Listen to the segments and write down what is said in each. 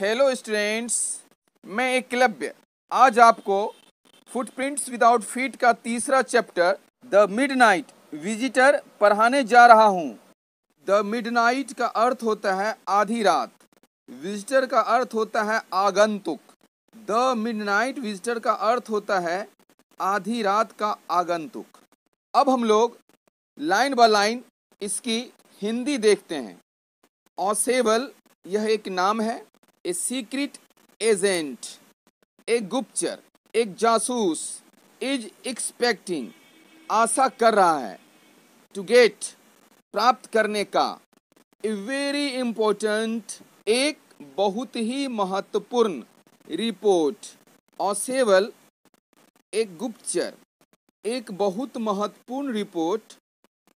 hello students मैं एक क्लब्य आज आपको फुटप्रिंट्स विदाउट फीट का तीसरा चैप्टर द मिडनाइट विजिटर पढ़ाने जा रहा हूँ द मिडनाइट का अर्थ होता है आधी रात विजिटर का अर्थ होता है आगंतुक द मिडनाइट विजिटर का अर्थ होता है आधी रात का आगंतुक अब हम लोग लाइन बाय लाइन इसकी हिंदी देखते हैं ऑसेबल यह एक नाम है ए सीक्रेट एजेंट एक गुप्तचर एक जासूस इज एक्सपेक्टिंग आशा कर रहा है टू गेट प्राप्त करने का ए वेरी इंपॉर्टेंट एक बहुत ही महत्वपूर्ण रिपोर्ट ऑसेबल एक गुप्तचर एक बहुत महत्वपूर्ण रिपोर्ट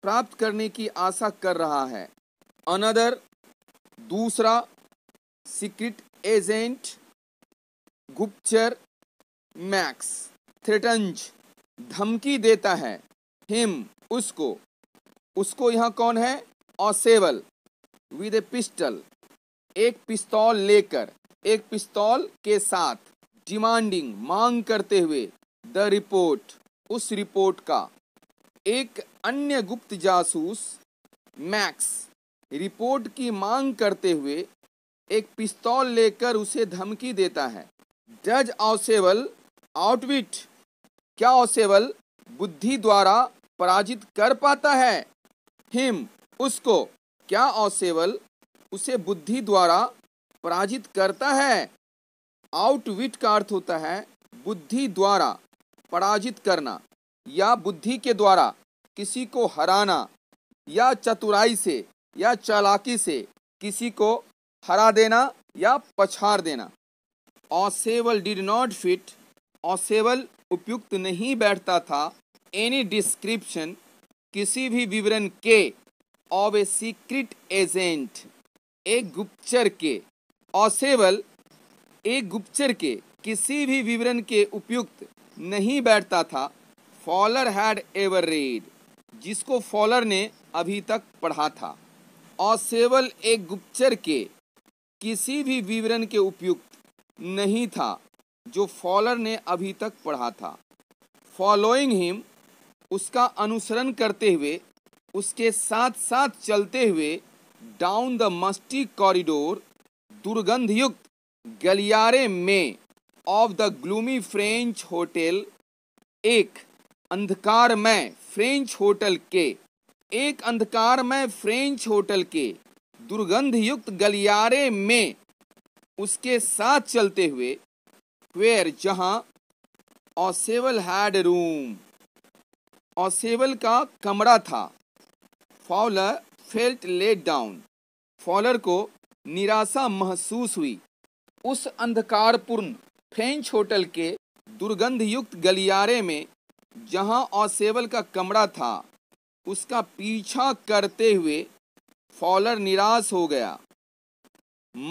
प्राप्त करने की आशा कर रहा है अनदर दूसरा secret agent गुप्तचर मैक्स थ्रेटंज धमकी देता है हिम उसको उसको यहाँ कौन है ऑसेबल विद ए पिस्टल एक पिस्तौल लेकर एक पिस्तौल के साथ डिमांडिंग मांग करते हुए द रिपोर्ट उस रिपोर्ट का एक अन्य गुप्त जासूस मैक्स रिपोर्ट की मांग करते हुए एक पिस्तौल लेकर उसे धमकी देता है जज ऑसेबल आउटविट क्या ऑसेवल बुद्धि द्वारा पराजित कर पाता है हिम उसको क्या ऑसेवल उसे बुद्धि द्वारा पराजित करता है आउटविट का अर्थ होता है बुद्धि द्वारा पराजित करना या बुद्धि के द्वारा किसी को हराना या चतुराई से या चालाकी से किसी को हरा देना या पछाड़ देना Ausable did not fit Ausable उपयुक्त नहीं बैठता था एनी डिस्क्रिप्शन किसी भी विवरण के ऑफ ए सीक्रेट एजेंट एक गुप्तचर के ऑसेबल एक गुप्तचर के किसी भी विवरण के उपयुक्त नहीं बैठता था फॉलर हैड एवर रेड जिसको फॉलर ने अभी तक पढ़ा था ऑसेबल एक गुप्तचर के किसी भी विवरण के उपयुक्त नहीं था जो फॉलर ने अभी तक पढ़ा था फॉलोइंग हिम उसका अनुसरण करते हुए उसके साथ साथ चलते हुए डाउन द मस्टी कॉरिडोर दुर्गंधयुक्त गलियारे में of the gloomy French hotel एक अंधकारमय फ्रेंच होटल के एक अंधकारमय फ्रेंच होटल के दुर्गंध युक्त गलियारे में उसके साथ चलते हुए वेयर जहाँ ऑसेवल हैड रूम ऑसेवल का कमरा था Fowler felt let down Fowler को निराशा महसूस हुई उस अंधकारपूर्ण फ्रेंच होटल के दुर्गंध युक्त गलियारे में जहां ऑसेवल का कमरा था उसका पीछा करते हुए फॉलर निराश हो गया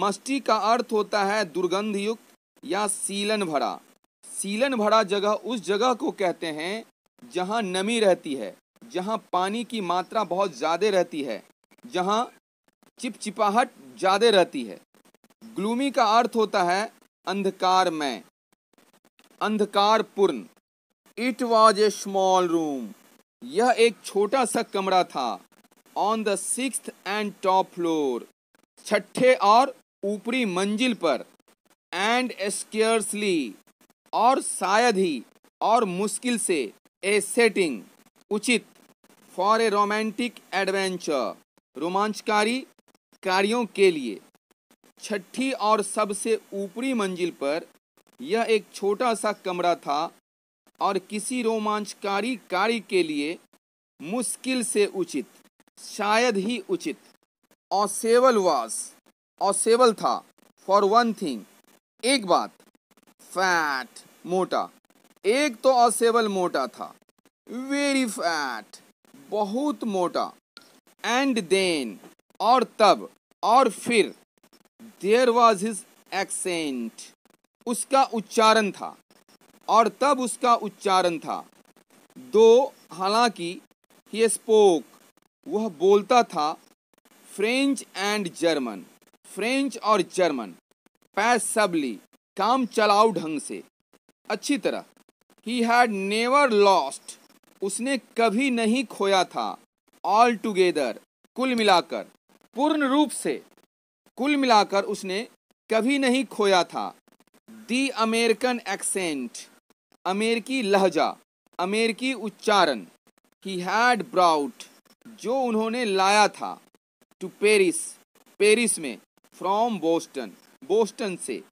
मस्टी का अर्थ होता है दुर्गंधयुक्त या सीलन भरा सीलन भरा जगह उस जगह को कहते हैं जहाँ नमी रहती है जहाँ पानी की मात्रा बहुत ज़्यादा रहती है जहां चिपचिपाहट ज़्यादा रहती है ग्लूमी का अर्थ होता है अंधकार में अंधकारपूर्ण it was a small room यह एक छोटा सा कमरा था on the six and top floor छठे और ऊपरी मंजिल पर एंड स्केयर्सली और शायद ही और मुश्किल से ए सेटिंग उचित फॉर ए रोमांटिक एडवेंचर रोमांचकारी कार्यों के लिए छठी और सबसे ऊपरी मंजिल पर यह एक छोटा सा कमरा था और किसी रोमांचकारी कार्य के लिए मुश्किल से उचित शायद ही उचित ऑसेबल वॉज ऑसेबल था फॉर वन थिंग एक बात फैट मोटा एक तो ऑसेबल मोटा था वेरी फैट बहुत मोटा एंड देन और तब और फिर देयर वॉज हिज एक्सेंट उसका उच्चारण था और तब उसका उच्चारण था दो हालांकि ये स्पोक वह बोलता था फ्रेंच एंड जर्मन फ्रेंच और जर्मन सबली काम चलाओ ढंग से अच्छी तरह ही हैड नेवर लॉस्ट उसने कभी नहीं खोया था ऑल टुगेदर कुल मिलाकर पूर्ण रूप से कुल मिलाकर उसने कभी नहीं खोया था दी अमेरिकन एक्सेंट अमेरिकी लहजा अमेरिकी उच्चारण ही हैड ब्राउट जो उन्होंने लाया था टू पेरिस पेरिस में फ्रॉम बोस्टन बोस्टन से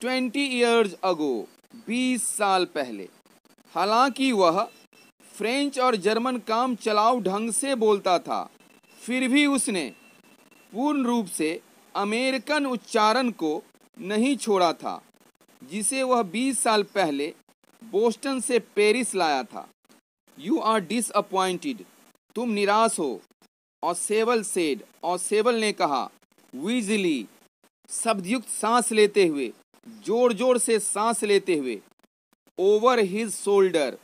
ट्वेंटी ईयर्स अगो बीस साल पहले हालांकि वह फ्रेंच और जर्मन काम चलाऊ ढंग से बोलता था फिर भी उसने पूर्ण रूप से अमेरिकन उच्चारण को नहीं छोड़ा था जिसे वह 20 साल पहले बोस्टन से पेरिस लाया था यू आर डिसअपॉइंटेड तुम निराश हो और सेवल सेड और सेवल ने कहा वीजली शब्दयुक्त सांस लेते हुए जोर जोर से सांस लेते हुए ओवर हिज शोल्डर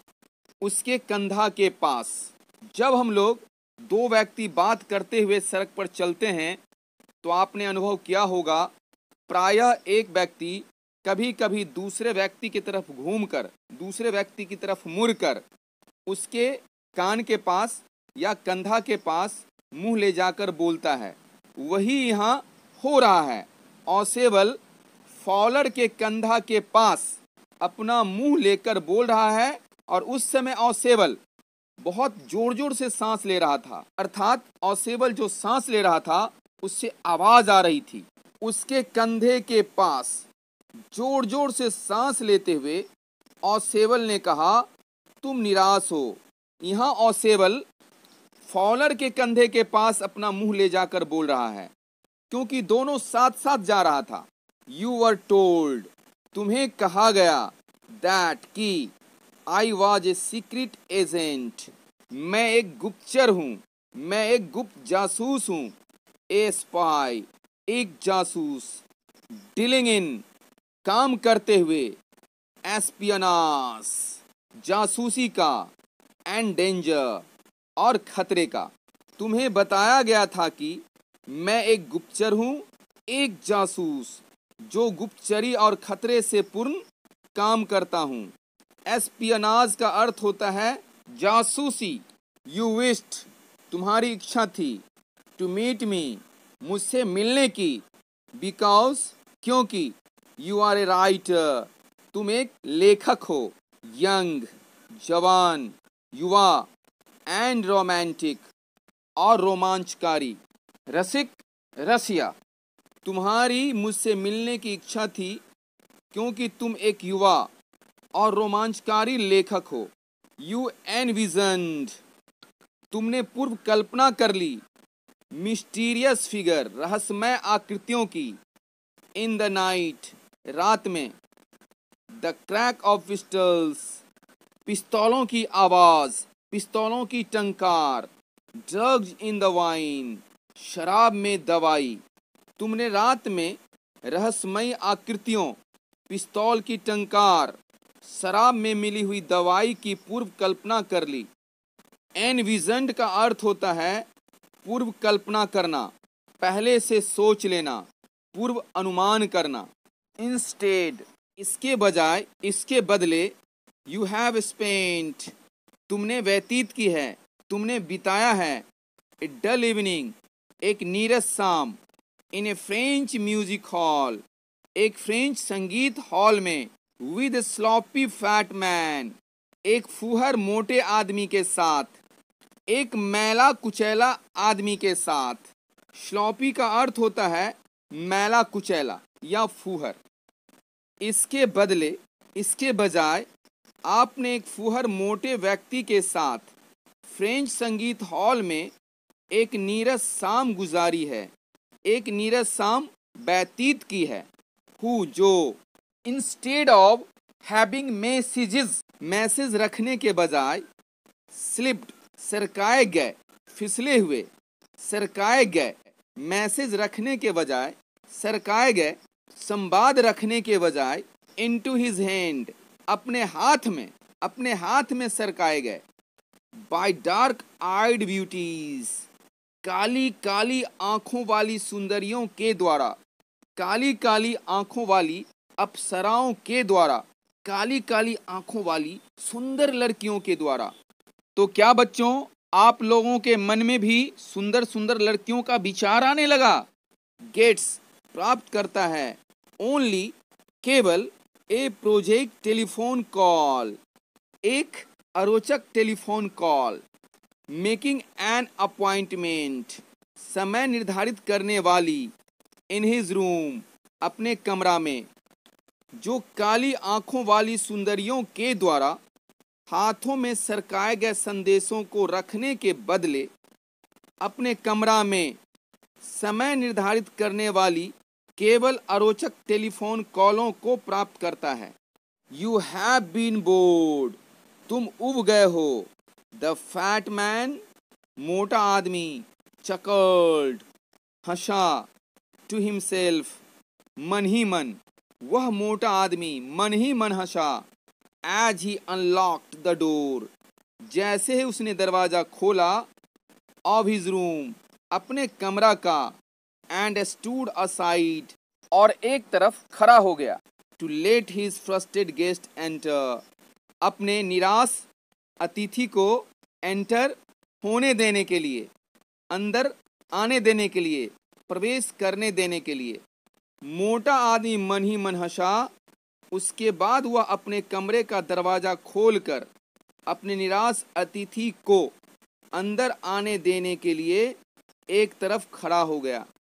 उसके कंधा के पास जब हम लोग दो व्यक्ति बात करते हुए सड़क पर चलते हैं तो आपने अनुभव किया होगा प्रायः एक व्यक्ति कभी कभी दूसरे व्यक्ति की तरफ घूमकर दूसरे व्यक्ति की तरफ मुड़कर उसके कान के पास या कंधा के पास मुंह ले जाकर बोलता है वही यहाँ हो रहा है ऑसेबल फॉलर के कंधा के पास अपना मुंह लेकर बोल रहा है और उस समय ऑसेबल बहुत जोर जोर से सांस ले रहा था अर्थात ऑसेबल जो सांस ले रहा था उससे आवाज़ आ रही थी उसके कंधे के पास जोर जोर से सांस लेते हुए ऑसेबल ने कहा तुम निराश हो यहाँ ऑसेबल फॉलर के कंधे के पास अपना मुंह ले जाकर बोल रहा है क्योंकि दोनों साथ साथ जा रहा था यू आर टोल्ड तुम्हें कहा गया दैट कि I was a secret agent मैं एक गुप्तचर हूँ मैं एक गुप्त जासूस हूँ ए स्पाई एक जासूस डीलिंग इन काम करते हुए एस्पियनास जासूसी का एंड डेंजर और खतरे का तुम्हें बताया गया था कि मैं एक गुप्तचर हूँ एक जासूस जो गुप्तचरी और खतरे से पूर्ण काम करता हूँ एस्पियनाज का अर्थ होता है जासूसी यू विस्ट तुम्हारी इच्छा थी टू मीट मी मुझसे मिलने की बिकॉज क्योंकि यू आर ए राइटर तुम एक लेखक हो यंग जवान युवा एंड रोमांटिक और रोमांचकारी रसिक रसिया तुम्हारी मुझसे मिलने की इच्छा थी क्योंकि तुम एक युवा और रोमांचकारी लेखक हो यू एन एनविजन्ड तुमने पूर्व कल्पना कर ली मिस्टीरियस फिगर रहस्यमय आकृतियों की इन द नाइट रात में द क्रैक ऑफ पिस्टल्स पिस्तौलों की आवाज़ पिस्तौलों की टंकार ड्रग्स इन द वाइन शराब में दवाई तुमने रात में रहस्यमय आकृतियों पिस्तौल की टंकार शराब में मिली हुई दवाई की पूर्व कल्पना कर ली एनविजंड का अर्थ होता है पूर्व कल्पना करना पहले से सोच लेना पूर्व अनुमान करना इंस्टेड इसके बजाय इसके बदले यू हैव स्पेंट तुमने व्यतीत की है तुमने बिताया है ए डल इवनिंग एक नीरज शाम in a French music hall एक फ्रेंच संगीत हॉल में विद स्लॉपी फैट मैन एक फूहर मोटे आदमी के साथ एक मैला कुचैला आदमी के साथ स्लॉपी का अर्थ होता है मैला कुचैला या फूहर इसके बदले इसके बजाय आपने एक फुहर मोटे व्यक्ति के साथ फ्रेंच संगीत हॉल में एक नीरस शाम गुजारी है एक नीरस शाम व्यतीत की है हु जो instead of having messages message रखने के बजाय स्लिप्ड सरकाए गए फिसले हुए सरकाए गए मैसेज रखने के बजाय सरकाए गए संवाद रखने के बजाय इनटू हिज हैंड अपने हाथ में अपने हाथ में सरकाए गए बाय डार्क आइड ब्यूटीज काली काली आंखों वाली सुंदरियों के द्वारा काली काली आंखों वाली अप्सराओं के द्वारा काली काली आंखों वाली सुंदर लड़कियों के द्वारा तो क्या बच्चों आप लोगों के मन में भी सुंदर सुंदर लड़कियों का विचार आने लगा गेट्स प्राप्त करता है ओनली केवल ए प्रोजेक्ट टेलीफोन कॉल एक अरोचक telephone call making an appointment समय निर्धारित करने वाली इन हिज रूम अपने कमरा में जो काली आंखों वाली सुंदरियों के द्वारा हाथों में सरकाए गए संदेशों को रखने के बदले अपने कमरा में समय निर्धारित करने वाली केवल अरोचक टेलीफोन कॉलों को प्राप्त करता है यू हैव बीन बोर्ड तुम उब गए हो द फैट मैन मोटा आदमी चकर्ड हंसा टू हिमसेल्फ मन ही मन वह मोटा आदमी मन ही मन हंसा as he unlocked the door जैसे ही उसने दरवाज़ा खोला ऑफ हिज रूम अपने कमरा का एंड स्टूड असाइड और एक तरफ खड़ा हो गया to let his frustrated guest enter अपने निराश अतिथि को एंटर होने देने के लिए अंदर आने देने के लिए प्रवेश करने देने के लिए मोटा आदमी मन ही मनहशा उसके बाद वह अपने कमरे का दरवाज़ा खोलकर अपने निराश अतिथि को अंदर आने देने के लिए एक तरफ खड़ा हो गया